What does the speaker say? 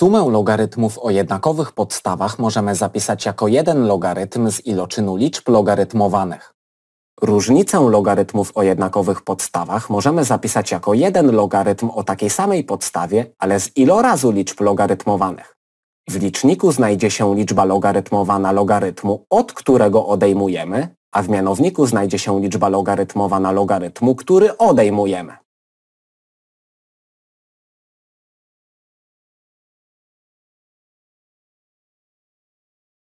Sumę logarytmów o jednakowych podstawach możemy zapisać jako jeden logarytm z iloczynu liczb logarytmowanych. Różnicę logarytmów o jednakowych podstawach możemy zapisać jako jeden logarytm o takiej samej podstawie, ale z ilorazu liczb logarytmowanych. W liczniku znajdzie się liczba logarytmowana logarytmu, od którego odejmujemy, a w mianowniku znajdzie się liczba logarytmowana logarytmu, który odejmujemy.